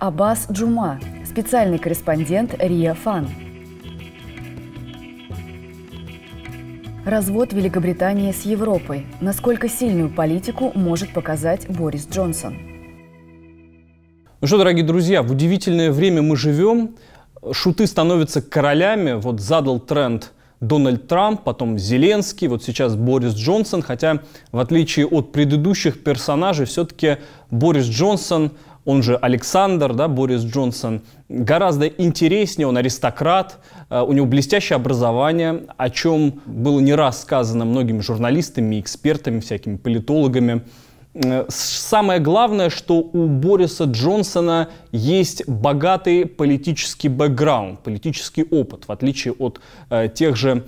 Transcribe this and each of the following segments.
Аббас Джума, специальный корреспондент РИА Фан. Развод Великобритании с Европой. Насколько сильную политику может показать Борис Джонсон? Ну что, дорогие друзья, в удивительное время мы живем. Шуты становятся королями. Вот задал тренд – Дональд Трамп, потом Зеленский, вот сейчас Борис Джонсон, хотя в отличие от предыдущих персонажей, все-таки Борис Джонсон он же Александр, да, Борис Джонсон, гораздо интереснее, он аристократ, э, у него блестящее образование, о чем было не раз сказано многими журналистами, экспертами, всякими политологами. Э, самое главное, что у Бориса Джонсона есть богатый политический бэкграунд, политический опыт, в отличие от э, тех же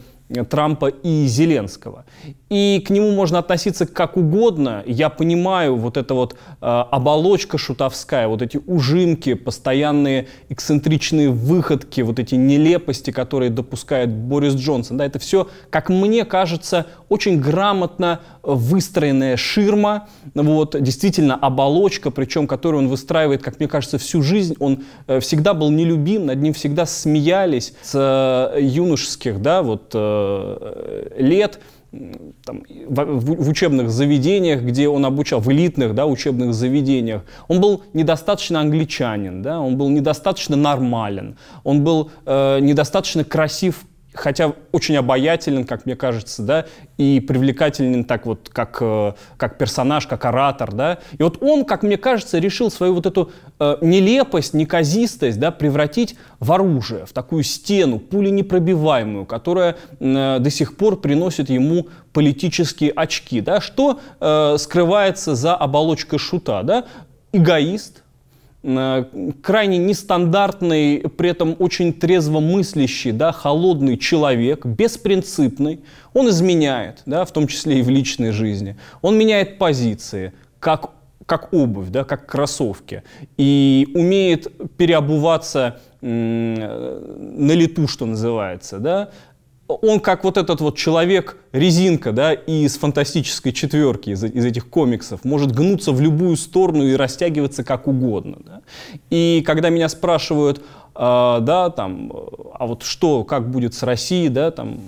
Трампа и Зеленского. И к нему можно относиться как угодно. Я понимаю вот эта вот э, оболочка шутовская, вот эти ужимки, постоянные эксцентричные выходки, вот эти нелепости, которые допускает Борис Джонсон. Да, это все, как мне кажется, очень грамотно э, выстроенная ширма, вот, действительно оболочка, причем которую он выстраивает, как мне кажется, всю жизнь. Он э, всегда был нелюбим, над ним всегда смеялись с э, юношеских да, вот, лет там, в, в учебных заведениях, где он обучал, в элитных да, учебных заведениях, он был недостаточно англичанин, да, он был недостаточно нормален, он был э, недостаточно красив хотя очень обаятелен, как мне кажется, да, и привлекателен так вот, как, э, как персонаж, как оратор, да. И вот он, как мне кажется, решил свою вот эту э, нелепость, неказистость, да, превратить в оружие, в такую стену, пули непробиваемую, которая э, до сих пор приносит ему политические очки, да, что э, скрывается за оболочкой шута, да, эгоист, Э, крайне нестандартный, при этом очень трезво мыслящий, да, холодный человек, беспринципный, он изменяет, да, в том числе и в личной жизни. Он меняет позиции, как, как обувь, да, как кроссовки, и умеет переобуваться э, на лету, что называется, да, он как вот этот вот человек резинка, да, из фантастической четверки, из, из этих комиксов, может гнуться в любую сторону и растягиваться как угодно. Да. И когда меня спрашивают, э, да, там, а вот что, как будет с Россией, да, там,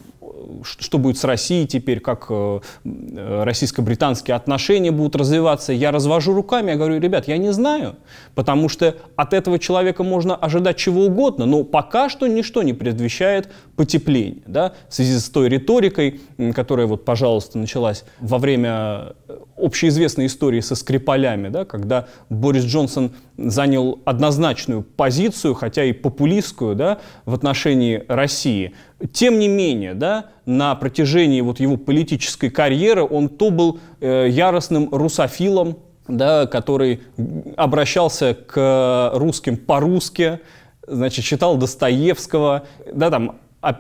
что будет с Россией теперь, как э, э, российско-британские отношения будут развиваться. Я развожу руками, я говорю, ребят, я не знаю, потому что от этого человека можно ожидать чего угодно, но пока что ничто не предвещает потепление, да, в связи с той риторикой, которая вот, пожалуйста, началась во время э, общеизвестной истории со Скрипалями, да, когда Борис Джонсон занял однозначную позицию, хотя и популистскую, да, в отношении России. Тем не менее, да, на протяжении вот его политической карьеры он то был э, яростным русофилом, да, который обращался к русским по-русски, значит, читал Достоевского, да, там,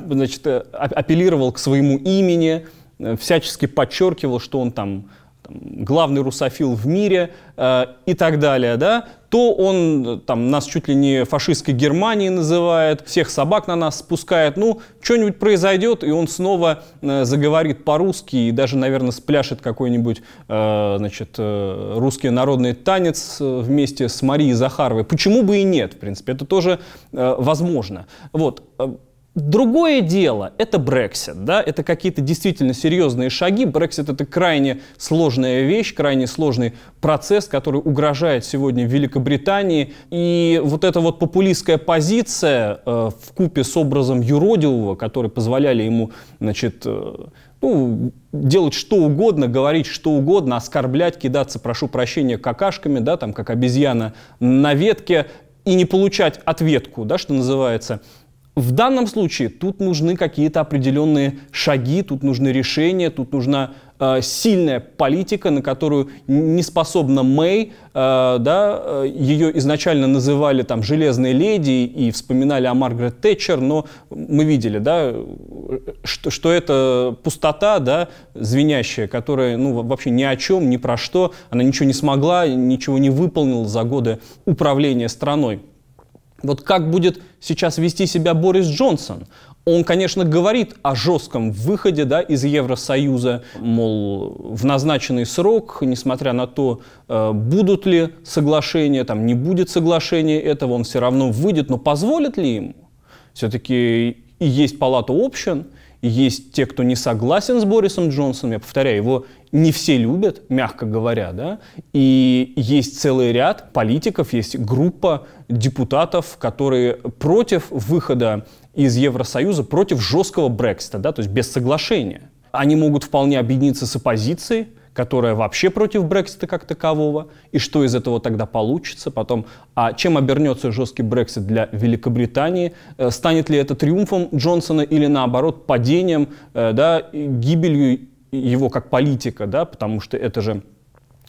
значит, э, апеллировал к своему имени, э, всячески подчеркивал, что он там там, главный русофил в мире э, и так далее, да, то он э, там нас чуть ли не фашистской Германией называет, всех собак на нас спускает, ну, что-нибудь произойдет, и он снова э, заговорит по-русски и даже, наверное, спляшет какой-нибудь, э, значит, э, русский народный танец э, вместе с Марией Захаровой. Почему бы и нет, в принципе, это тоже э, возможно. Вот, э, Другое дело – это Брексит, да, это какие-то действительно серьезные шаги. Брексит – это крайне сложная вещь, крайне сложный процесс, который угрожает сегодня Великобритании. И вот эта вот популистская позиция э, в купе с образом юродивого, который позволяли ему, значит, э, ну, делать что угодно, говорить что угодно, оскорблять, кидаться, прошу прощения, какашками, да, там, как обезьяна на ветке, и не получать ответку, да, что называется – в данном случае тут нужны какие-то определенные шаги, тут нужны решения, тут нужна э, сильная политика, на которую не способна Мэй, э, да, э, ее изначально называли там «железной леди» и вспоминали о Маргарет Тэтчер, но мы видели, да, что, что это пустота, да, звенящая, которая, ну, вообще ни о чем, ни про что, она ничего не смогла, ничего не выполнила за годы управления страной. Вот как будет сейчас вести себя Борис Джонсон? Он, конечно, говорит о жестком выходе да, из Евросоюза, мол, в назначенный срок, несмотря на то, э, будут ли соглашения, там, не будет соглашения этого, он все равно выйдет, но позволит ли ему? Все-таки и есть палата общин – есть те, кто не согласен с Борисом Джонсоном, я повторяю, его не все любят, мягко говоря, да, и есть целый ряд политиков, есть группа депутатов, которые против выхода из Евросоюза, против жесткого Брексита, да, то есть без соглашения. Они могут вполне объединиться с оппозицией, которая вообще против Брексита как такового, и что из этого тогда получится потом, а чем обернется жесткий Брексит для Великобритании, э, станет ли это триумфом Джонсона или наоборот падением, э, да, гибелью его как политика, да, потому что это же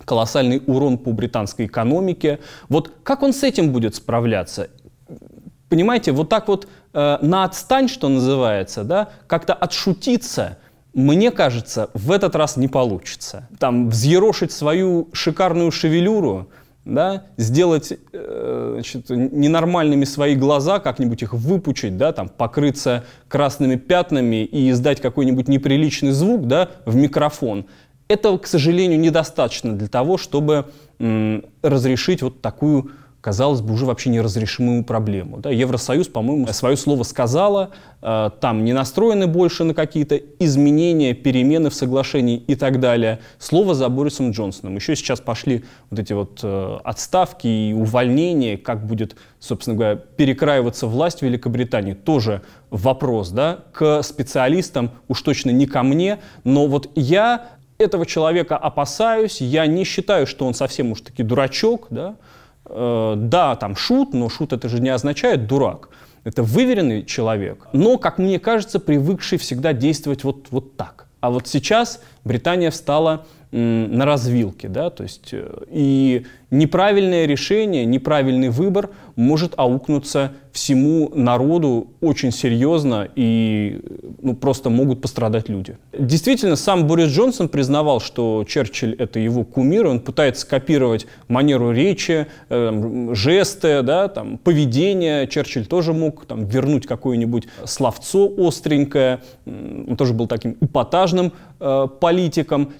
колоссальный урон по британской экономике. Вот как он с этим будет справляться? Понимаете, вот так вот э, на отстань, что называется, да, как-то отшутиться – мне кажется, в этот раз не получится. Там взъерошить свою шикарную шевелюру, да, сделать э, значит, ненормальными свои глаза, как-нибудь их выпучить, да, там, покрыться красными пятнами и издать какой-нибудь неприличный звук да, в микрофон. Этого, к сожалению, недостаточно для того, чтобы разрешить вот такую казалось бы, уже вообще неразрешимую проблему. Да, Евросоюз, по-моему, свое слово сказала, э, там не настроены больше на какие-то изменения, перемены в соглашении и так далее. Слово за Борисом Джонсоном. Еще сейчас пошли вот эти вот э, отставки и увольнения, как будет, собственно говоря, перекраиваться власть в Великобритании. Тоже вопрос, да, к специалистам, уж точно не ко мне, но вот я этого человека опасаюсь, я не считаю, что он совсем уж таки дурачок, да, Э, да, там шут, но шут это же не означает дурак. Это выверенный человек, но, как мне кажется, привыкший всегда действовать вот, вот так. А вот сейчас Британия встала на развилке, да, то есть э, и неправильное решение, неправильный выбор может аукнуться всему народу очень серьезно и ну, просто могут пострадать люди. Действительно, сам Борис Джонсон признавал, что Черчилль — это его кумир, он пытается копировать манеру речи, э, жесты, да, там, поведение. Черчилль тоже мог там, вернуть какое-нибудь словцо остренькое, он тоже был таким эпатажным э, политиком.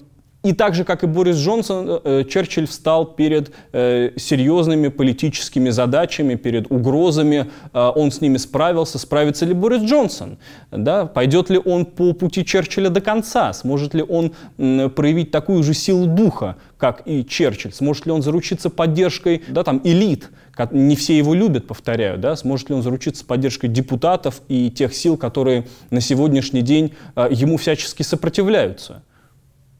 И так же, как и Борис Джонсон, э, э, Черчилль встал перед э, серьезными политическими задачами, перед угрозами. Он с ними справился. Справится ли Борис Джонсон? Да? Пойдет ли он по пути Черчилля до конца? Сможет ли он проявить такую же силу духа, как и Черчилль? Сможет ли он заручиться поддержкой да, там, элит? Не все его любят, повторяю. Да? Сможет ли он заручиться поддержкой депутатов и тех сил, которые на сегодняшний день ему всячески сопротивляются?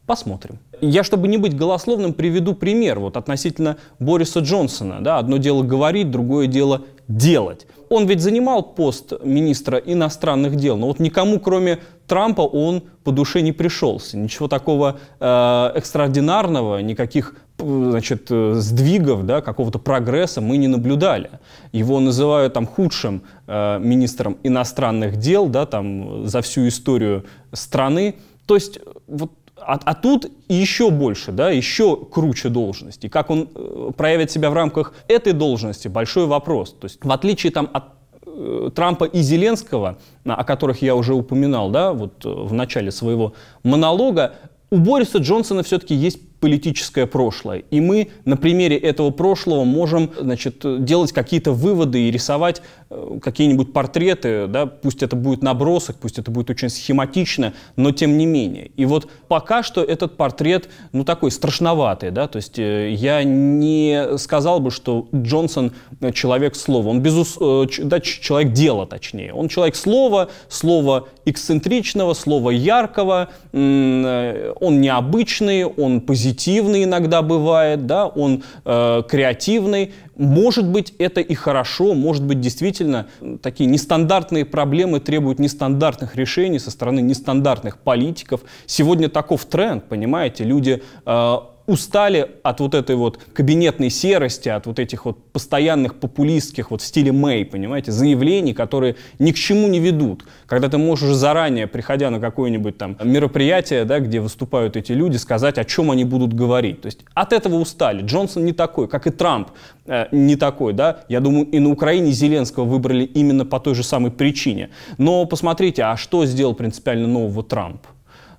Посмотрим. Я, чтобы не быть голословным, приведу пример вот относительно Бориса Джонсона. Да, одно дело говорить, другое дело делать. Он ведь занимал пост министра иностранных дел, но вот никому, кроме Трампа, он по душе не пришелся. Ничего такого э, экстраординарного, никаких э, значит, э, сдвигов, да, какого-то прогресса мы не наблюдали. Его называют там худшим э, министром иностранных дел, да, там за всю историю страны. То есть вот а, а тут еще больше, да, еще круче должности. Как он э, проявит себя в рамках этой должности, большой вопрос. То есть в отличие там от э, Трампа и Зеленского, о которых я уже упоминал, да, вот э, в начале своего монолога, у Бориса Джонсона все-таки есть политическое прошлое. И мы на примере этого прошлого можем значит, делать какие-то выводы и рисовать э, какие-нибудь портреты, да, пусть это будет набросок, пусть это будет очень схематично, но тем не менее. И вот пока что этот портрет, ну, такой страшноватый, да, то есть э, я не сказал бы, что Джонсон человек слова, он безус... Э, да, человек дела, точнее, он человек слова, слова эксцентричного, слова яркого, он необычный, он позитивный, позитивный иногда бывает, да, он э, креативный. Может быть, это и хорошо, может быть, действительно, такие нестандартные проблемы требуют нестандартных решений со стороны нестандартных политиков. Сегодня таков тренд, понимаете, люди э, устали от вот этой вот кабинетной серости, от вот этих вот постоянных популистских вот в стиле Мэй, понимаете, заявлений, которые ни к чему не ведут. Когда ты можешь заранее, приходя на какое-нибудь там мероприятие, да, где выступают эти люди, сказать, о чем они будут говорить. То есть от этого устали. Джонсон не такой, как и Трамп э, не такой, да. Я думаю, и на Украине Зеленского выбрали именно по той же самой причине. Но посмотрите, а что сделал принципиально нового Трамп?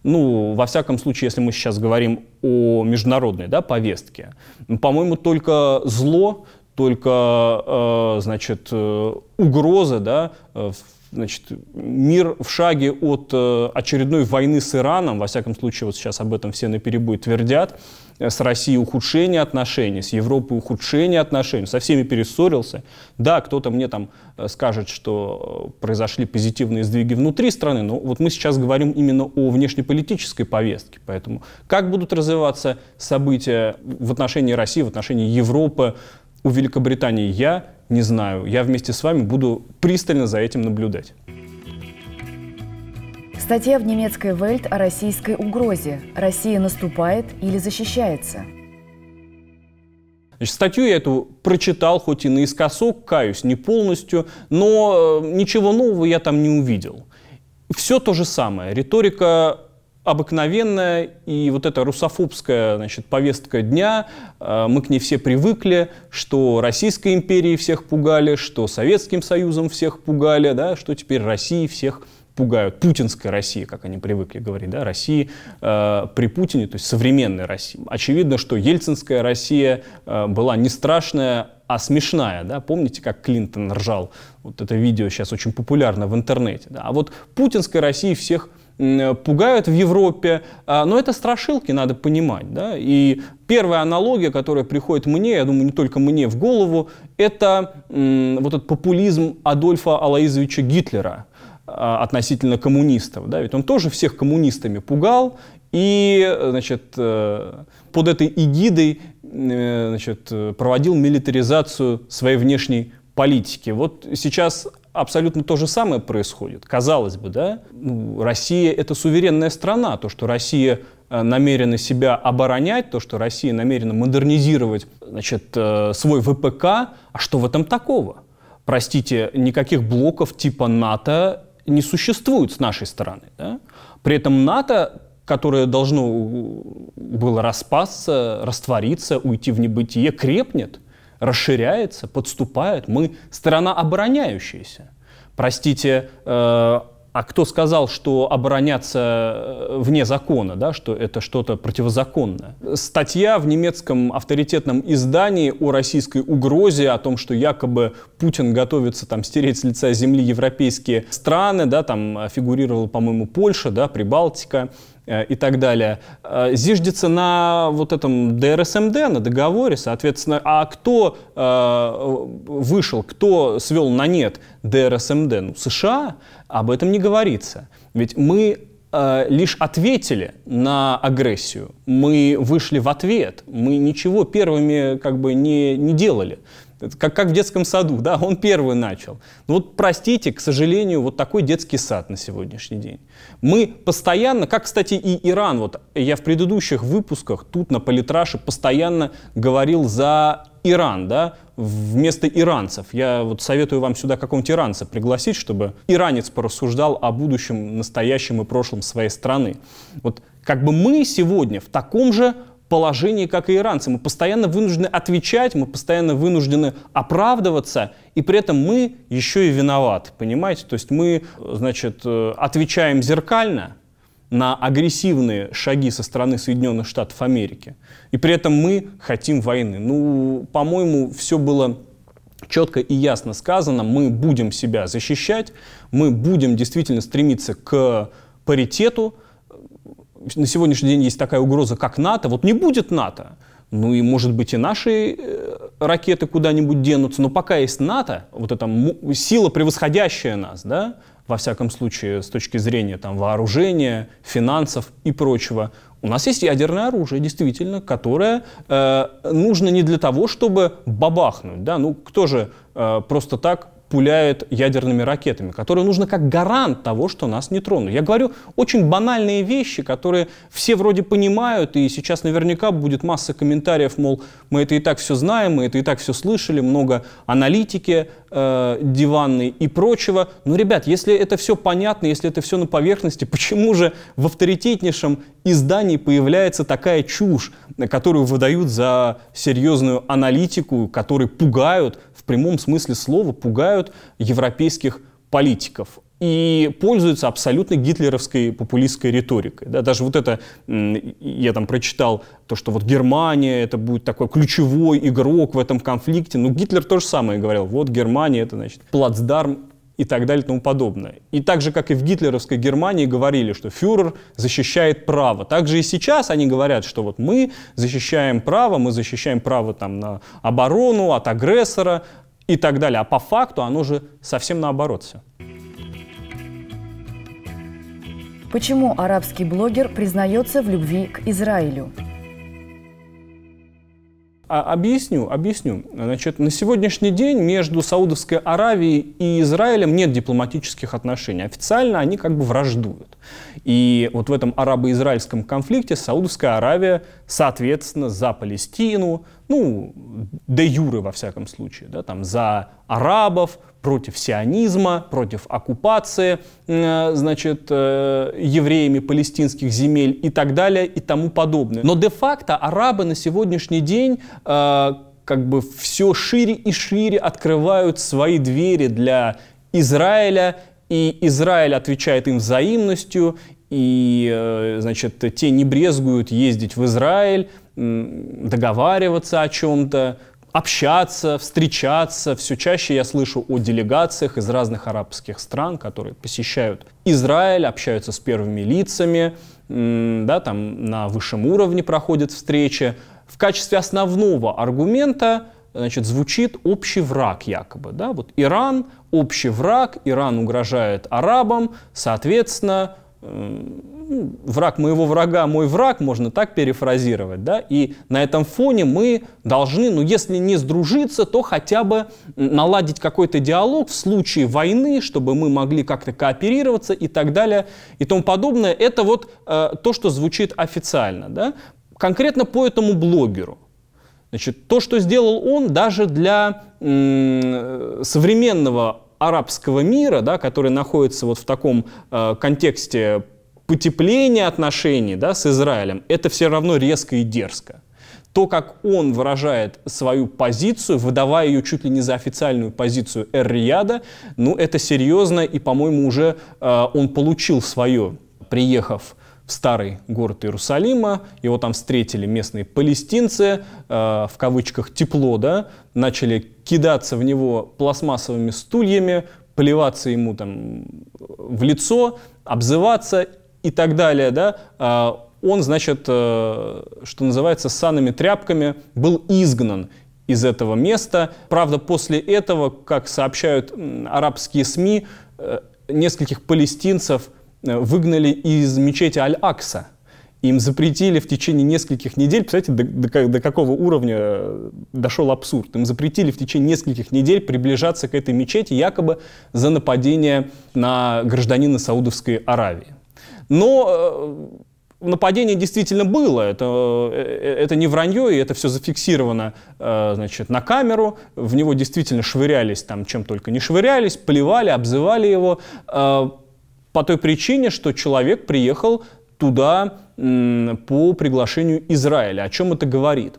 ну, во всяком случае, если мы сейчас говорим о международной да, повестке, по-моему, только зло, только, э, значит, э, угроза, да, э, значит, мир в шаге от э, очередной войны с Ираном, во всяком случае, вот сейчас об этом все наперебой твердят, с Россией ухудшение отношений, с Европой ухудшение отношений, со всеми перессорился. Да, кто-то мне там э, скажет, что э, произошли позитивные сдвиги внутри страны, но вот мы сейчас говорим именно о внешнеполитической повестке. Поэтому как будут развиваться события в отношении России, в отношении Европы, у Великобритании, я не знаю. Я вместе с вами буду пристально за этим наблюдать. Статья в немецкой Welt о российской угрозе. Россия наступает или защищается? Значит, статью я эту прочитал, хоть и наискосок, каюсь, не полностью, но э, ничего нового я там не увидел. Все то же самое. Риторика обыкновенная и вот эта русофобская значит, повестка дня, э, мы к ней все привыкли, что Российской империей всех пугали, что Советским Союзом всех пугали, да, что теперь России всех пугали пугают путинской России, как они привыкли говорить, да, России э, при Путине, то есть современной России. Очевидно, что ельцинская Россия э, была не страшная, а смешная, да, помните, как Клинтон ржал, вот это видео сейчас очень популярно в интернете, да, а вот путинской России всех э, пугают в Европе, а, но это страшилки, надо понимать, да, и первая аналогия, которая приходит мне, я думаю, не только мне в голову, это э, вот этот популизм Адольфа Алаизовича Гитлера – а, относительно коммунистов, да, ведь он тоже всех коммунистами пугал, и, значит, э, под этой эгидой, э, значит, проводил милитаризацию своей внешней политики. Вот сейчас абсолютно то же самое происходит. Казалось бы, да, ну, Россия это суверенная страна, то, что Россия э, намерена себя оборонять, то, что Россия намерена модернизировать значит, свой ВПК, а что в этом такого? Простите, никаких блоков типа НАТО не существует с нашей стороны. Да? При этом НАТО, которое должно было распасться, раствориться, уйти в небытие, крепнет, расширяется, подступает. Мы страна обороняющаяся. Простите, э а кто сказал, что обороняться э, вне закона, да, что это что-то противозаконное? Статья в немецком авторитетном издании о российской угрозе, о том, что якобы Путин готовится там стереть с лица земли европейские страны, да, там э, фигурировала, по-моему, Польша, да, Прибалтика, Э, и так далее, э, зиждется на вот этом ДРСМД, на договоре, соответственно, а кто э, вышел, кто свел на нет ДРСМД? Ну, США об этом не говорится. Ведь мы лишь ответили на агрессию, мы вышли в ответ, мы ничего первыми как бы не, не делали как, как в детском саду, да, он первый начал. Но ну вот простите, к сожалению, вот такой детский сад на сегодняшний день. Мы постоянно, как, кстати, и Иран, вот я в предыдущих выпусках тут на Политраше постоянно говорил за Иран, да, вместо иранцев. Я вот советую вам сюда какого-нибудь иранца пригласить, чтобы иранец порассуждал о будущем, настоящем и прошлом своей страны. Вот как бы мы сегодня в таком же положении, как и иранцы. Мы постоянно вынуждены отвечать, мы постоянно вынуждены оправдываться, и при этом мы еще и виноваты, понимаете? То есть мы, значит, э, отвечаем зеркально на агрессивные шаги со стороны Соединенных Штатов Америки, и при этом мы хотим войны. Ну, по-моему, все было четко и ясно сказано, мы будем себя защищать, мы будем действительно стремиться к паритету, на сегодняшний день есть такая угроза, как НАТО, вот не будет НАТО, ну и, может быть, и наши э, ракеты куда-нибудь денутся, но пока есть НАТО, вот эта сила, превосходящая нас, да, во всяком случае, с точки зрения там, вооружения, финансов и прочего, у нас есть ядерное оружие, действительно, которое э, нужно не для того, чтобы бабахнуть. Да? Ну, кто же э, просто так пуляют ядерными ракетами, которые нужно как гарант того, что нас не тронут. Я говорю очень банальные вещи, которые все вроде понимают, и сейчас наверняка будет масса комментариев, мол, мы это и так все знаем, мы это и так все слышали, много аналитики э, диванной и прочего. Но, ребят, если это все понятно, если это все на поверхности, почему же в авторитетнейшем издании появляется такая чушь, которую выдают за серьезную аналитику, которой пугают, в прямом смысле слова, пугают обсуждают европейских политиков и пользуются абсолютно гитлеровской популистской риторикой. Да, даже вот это, я там прочитал, то, что вот Германия, это будет такой ключевой игрок в этом конфликте. Ну, Гитлер то же самое говорил. Вот Германия, это, значит, плацдарм и так далее и тому подобное. И так же, как и в гитлеровской Германии говорили, что фюрер защищает право. Так же и сейчас они говорят, что вот мы защищаем право, мы защищаем право там, на оборону от агрессора, и так далее. А по факту оно же совсем наоборот все. Почему арабский блогер признается в любви к Израилю? А, объясню, объясню. Значит, на сегодняшний день между Саудовской Аравией и Израилем нет дипломатических отношений. Официально они как бы враждуют. И вот в этом арабо-израильском конфликте Саудовская Аравия, соответственно, за Палестину, ну, де юре во всяком случае, да, там за арабов, против сионизма, против оккупации, значит, э, евреями палестинских земель и так далее и тому подобное. Но де-факто арабы на сегодняшний день э, как бы все шире и шире открывают свои двери для Израиля и Израиль отвечает им взаимностью, и, э, значит, те не брезгуют ездить в Израиль, договариваться о чем-то, общаться, встречаться. Все чаще я слышу о делегациях из разных арабских стран, которые посещают Израиль, общаются с первыми лицами, да, там на высшем уровне проходят встречи. В качестве основного аргумента значит, звучит общий враг якобы. Да? Вот Иран – общий враг, Иран угрожает арабам, соответственно, э, ну, враг моего врага, мой враг, можно так перефразировать, да, и на этом фоне мы должны, ну, если не сдружиться, то хотя бы наладить какой-то диалог в случае войны, чтобы мы могли как-то кооперироваться и так далее и тому подобное. Это вот э, то, что звучит официально, да. Конкретно по этому блогеру – Значит, то, что сделал он, даже для современного арабского мира, да, который находится вот в таком э, контексте потепления отношений да, с Израилем, это все равно резко и дерзко. То, как он выражает свою позицию, выдавая ее чуть ли не за официальную позицию Эр-Рияда, ну это серьезно, и, по-моему, уже э, он получил свое, приехав в старый город Иерусалима, его там встретили местные палестинцы, э, в кавычках «тепло», да, начали кидаться в него пластмассовыми стульями, плеваться ему там э, в лицо, обзываться и так далее, да, э, он, значит, э, что называется, санными тряпками был изгнан из этого места. Правда, после этого, как сообщают арабские СМИ, э, нескольких палестинцев – Э, выгнали из мечети Аль-Акса. Им запретили в течение нескольких недель, представляете, до, до, до какого уровня э, дошел абсурд. Им запретили в течение нескольких недель приближаться к этой мечети якобы за нападение на гражданина Саудовской Аравии. Но э, нападение действительно было, это, это не вранье, и это все зафиксировано значит, на камеру, в него действительно швырялись там чем только не швырялись, плевали, обзывали его по той причине, что человек приехал туда по приглашению Израиля. О чем это говорит?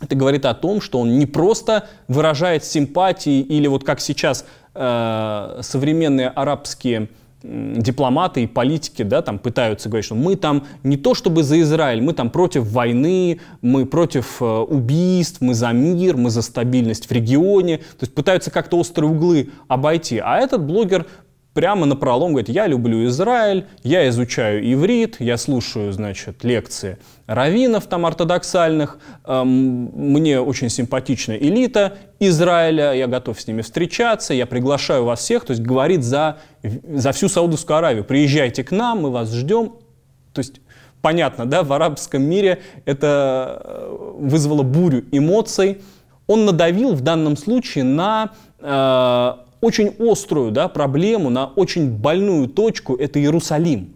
Это говорит о том, что он не просто выражает симпатии или вот как сейчас э, современные арабские дипломаты и политики, да, там пытаются говорить, что мы там не то чтобы за Израиль, мы там против войны, мы против э, убийств, мы за мир, мы за стабильность в регионе, то есть пытаются как-то острые углы обойти. А этот блогер прямо на пролом говорит, я люблю Израиль, я изучаю иврит, я слушаю, значит, лекции раввинов там ортодоксальных, эм, мне очень симпатична элита Израиля, я готов с ними встречаться, я приглашаю вас всех, то есть говорит за, за всю Саудовскую Аравию, приезжайте к нам, мы вас ждем, то есть понятно, да, в арабском мире это э, вызвало бурю эмоций, он надавил в данном случае на э, очень острую да, проблему, на очень больную точку, это Иерусалим.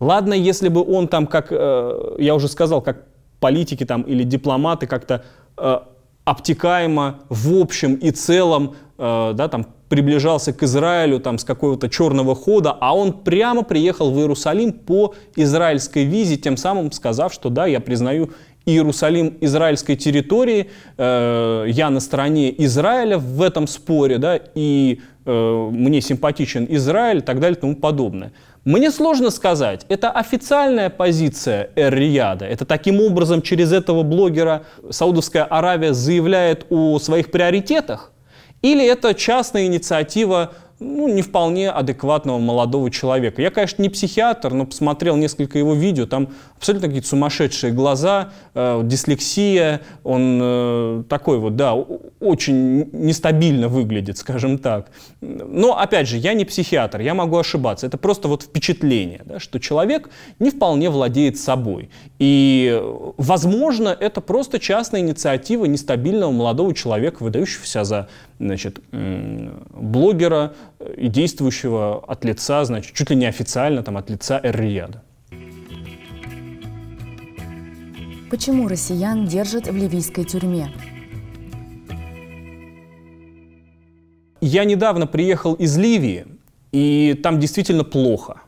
Ладно, если бы он там, как э, я уже сказал, как политики там или дипломаты как-то э, обтекаемо в общем и целом э, да, там, приближался к Израилю там, с какого-то черного хода, а он прямо приехал в Иерусалим по израильской визе, тем самым сказав, что да, я признаю Иерусалим израильской территории, э, я на стороне Израиля в этом споре, да, и э, мне симпатичен Израиль и так далее и тому подобное. Мне сложно сказать, это официальная позиция Эр-Рияда. Это таким образом через этого блогера Саудовская Аравия заявляет о своих приоритетах? Или это частная инициатива ну, не вполне адекватного молодого человека. Я, конечно, не психиатр, но посмотрел несколько его видео, там абсолютно какие-то сумасшедшие глаза, э, дислексия, он э, такой вот, да, очень нестабильно выглядит, скажем так. Но, опять же, я не психиатр, я могу ошибаться. Это просто вот впечатление, да, что человек не вполне владеет собой. И, э, возможно, это просто частная инициатива нестабильного молодого человека, выдающегося за значит, блогера э, и действующего от лица, значит, чуть ли не официально там, от лица Эр-Рияда. Почему россиян держат в ливийской тюрьме? Я недавно приехал из Ливии, и там действительно плохо.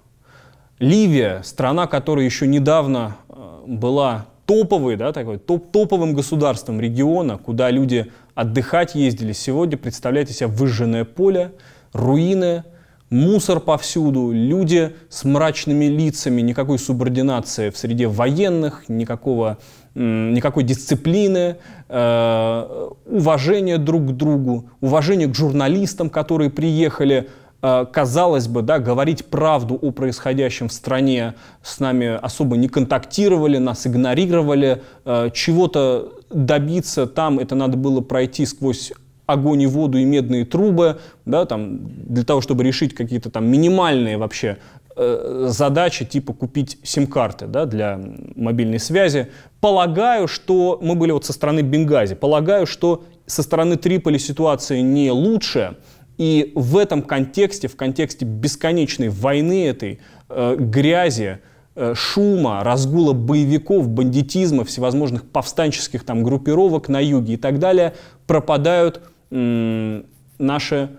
Ливия, страна, которая еще недавно э, была топовой, да, такой, топ топовым государством региона, куда люди отдыхать ездили. Сегодня, представляете себе, выжженное поле, руины, мусор повсюду, люди с мрачными лицами, никакой субординации в среде военных, никакого, никакой дисциплины, э, уважение друг к другу, уважение к журналистам, которые приехали Э, казалось бы, да, говорить правду о происходящем в стране с нами особо не контактировали, нас игнорировали, э, чего-то добиться там, это надо было пройти сквозь огонь и воду и медные трубы, да, там, для того, чтобы решить какие-то там минимальные вообще э, задачи, типа купить сим-карты да, для мобильной связи. Полагаю, что мы были вот со стороны Бенгази, полагаю, что со стороны Триполи ситуация не лучшая. И в этом контексте, в контексте бесконечной войны этой, э, грязи, э, шума, разгула боевиков, бандитизма, всевозможных повстанческих там группировок на юге и так далее, пропадают э, наши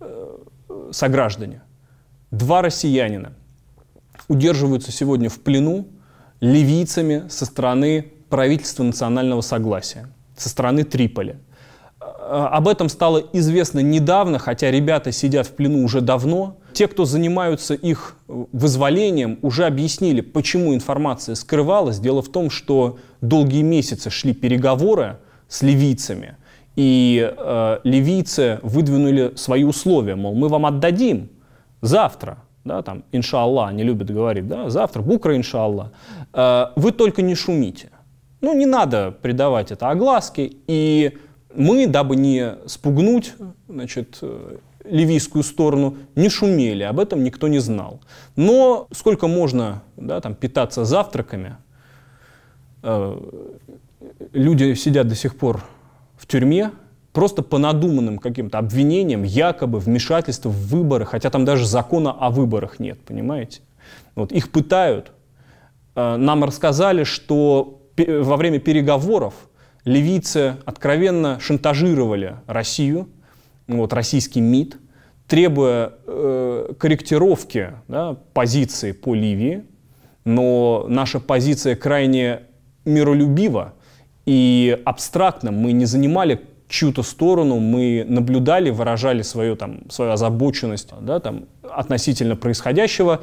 э, сограждане. Два россиянина удерживаются сегодня в плену ливийцами со стороны правительства национального согласия, со стороны Триполи – Э, об этом стало известно недавно, хотя ребята сидят в плену уже давно. Те, кто занимаются их э, вызволением, уже объяснили, почему информация скрывалась. Дело в том, что долгие месяцы шли переговоры с ливийцами, и э, ливийцы выдвинули свои условия, мол, мы вам отдадим завтра, да, там, иншалла, они любят говорить, да, завтра, букра, иншалла, э, вы только не шумите. Ну, не надо придавать это огласке, и мы, дабы не спугнуть значит, э, ливийскую сторону, не шумели, об этом никто не знал. Но сколько можно да, там, питаться завтраками, э, люди сидят до сих пор в тюрьме, просто по надуманным каким-то обвинениям, якобы вмешательство в выборы, хотя там даже закона о выборах нет, понимаете? Вот их пытают. Э, нам рассказали, что во время переговоров ливийцы откровенно шантажировали Россию, вот, российский МИД, требуя э, корректировки да, позиции по Ливии, но наша позиция крайне миролюбива и абстрактна. Мы не занимали чью-то сторону, мы наблюдали, выражали свою, там, свою озабоченность да, там, относительно происходящего,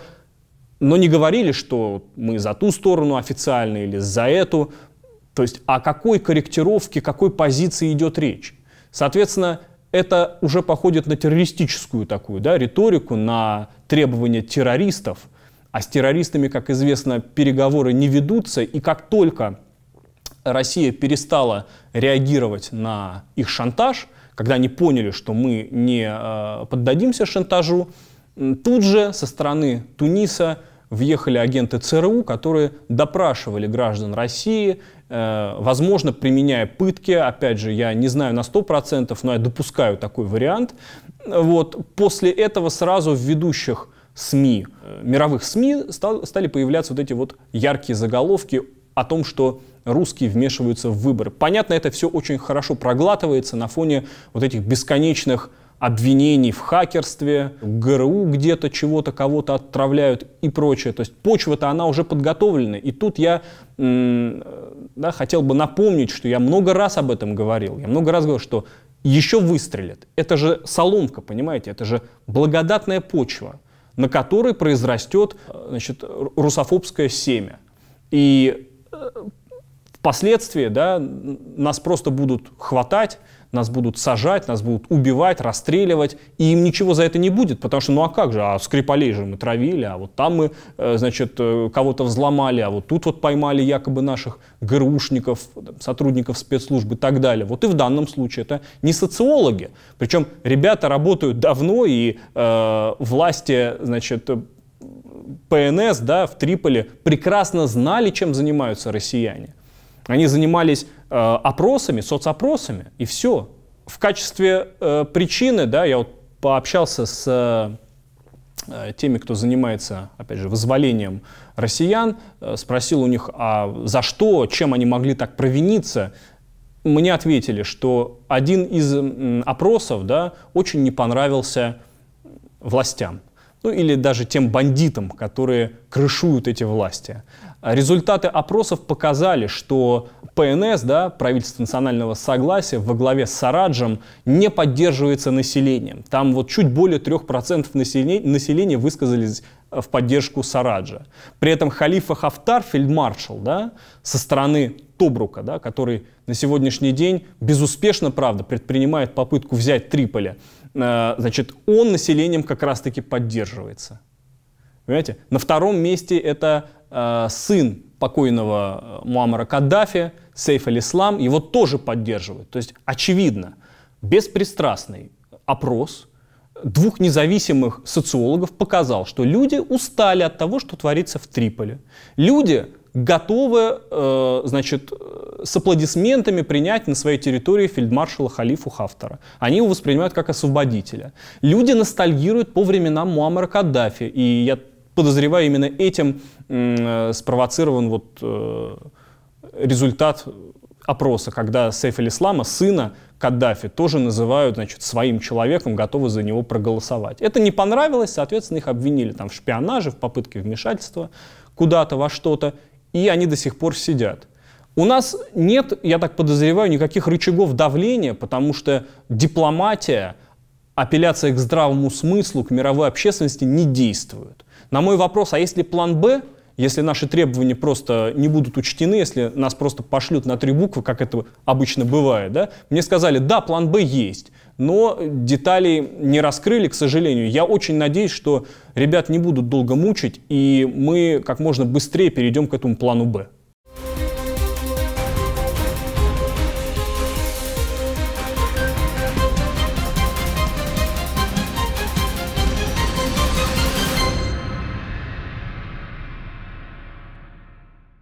но не говорили, что мы за ту сторону официально или за эту. То есть о какой корректировке, какой позиции идет речь. Соответственно, это уже походит на террористическую такую да, риторику, на требования террористов. А с террористами, как известно, переговоры не ведутся, и как только Россия перестала реагировать на их шантаж, когда они поняли, что мы не э, поддадимся шантажу, тут же со стороны Туниса въехали агенты ЦРУ, которые допрашивали граждан России, Э, возможно, применяя пытки, опять же, я не знаю на 100%, но я допускаю такой вариант. Вот. После этого сразу в ведущих СМИ, э, мировых СМИ стал, стали появляться вот эти вот яркие заголовки о том, что русские вмешиваются в выборы. Понятно, это все очень хорошо проглатывается на фоне вот этих бесконечных обвинений в хакерстве, ГРУ где-то чего-то, кого-то отправляют и прочее. То есть почва-то она уже подготовлена. И тут я да, хотел бы напомнить, что я много раз об этом говорил. Я много раз говорил, что еще выстрелят. Это же соломка, понимаете, это же благодатная почва, на которой произрастет значит, русофобское семя. И э, впоследствии да, нас просто будут хватать, нас будут сажать, нас будут убивать, расстреливать, и им ничего за это не будет, потому что ну а как же, а Скрипалей же мы травили, а вот там мы, э, значит, э, кого-то взломали, а вот тут вот поймали якобы наших ГРУшников, сотрудников спецслужб и так далее. Вот и в данном случае это не социологи, причем ребята работают давно, и э, власти, значит, э, ПНС да, в Триполе прекрасно знали, чем занимаются россияне. Они занимались э, опросами, соцопросами, и все. В качестве э, причины, да, я вот пообщался с э, теми, кто занимается, опять же, вызволением россиян, спросил у них, а за что, чем они могли так провиниться, мне ответили, что один из опросов да, очень не понравился властям. Ну или даже тем бандитам, которые крышуют эти власти. Результаты опросов показали, что ПНС, да, правительство национального согласия, во главе с Сараджем не поддерживается населением. Там вот чуть более 3% населения, населения высказались э, в поддержку Сараджа. При этом Халифа Хафтар, фельдмаршал, да, со стороны Тобрука, да, который на сегодняшний день безуспешно, правда, предпринимает попытку взять Триполи, э, значит, он населением как раз-таки поддерживается. Понимаете? На втором месте это Э, сын покойного э, Муаммара Каддафи, Сейф аль-Ислам, его тоже поддерживают. То есть, очевидно, беспристрастный опрос двух независимых социологов показал, что люди устали от того, что творится в Триполе. Люди готовы, э, значит, э, с аплодисментами принять на своей территории фельдмаршала Халифу Хафтара. Они его воспринимают как освободителя. Люди ностальгируют по временам Муаммара Каддафи, и я подозреваю, именно этим э, спровоцирован вот э, результат опроса, когда Сейф ислама сына Каддафи, тоже называют значит, своим человеком, готовы за него проголосовать. Это не понравилось, соответственно, их обвинили там, в шпионаже, в попытке вмешательства куда-то, во что-то, и они до сих пор сидят. У нас нет, я так подозреваю, никаких рычагов давления, потому что дипломатия, апелляция к здравому смыслу, к мировой общественности не действует. На мой вопрос, а если план «Б», если наши требования просто не будут учтены, если нас просто пошлют на три буквы, как это обычно бывает, да, мне сказали, да, план «Б» есть, но деталей не раскрыли, к сожалению. Я очень надеюсь, что ребят не будут долго мучить, и мы как можно быстрее перейдем к этому плану «Б».